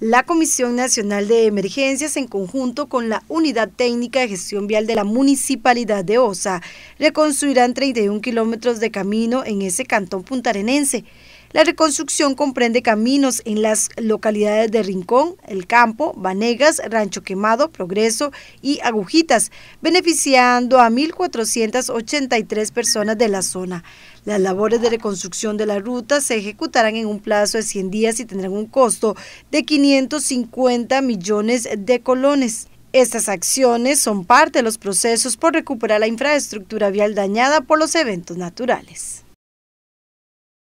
La Comisión Nacional de Emergencias, en conjunto con la Unidad Técnica de Gestión Vial de la Municipalidad de Osa, reconstruirán 31 kilómetros de camino en ese cantón puntarenense. La reconstrucción comprende caminos en las localidades de Rincón, El Campo, Vanegas, Rancho Quemado, Progreso y Agujitas, beneficiando a 1.483 personas de la zona. Las labores de reconstrucción de la ruta se ejecutarán en un plazo de 100 días y tendrán un costo de 550 millones de colones. Estas acciones son parte de los procesos por recuperar la infraestructura vial dañada por los eventos naturales.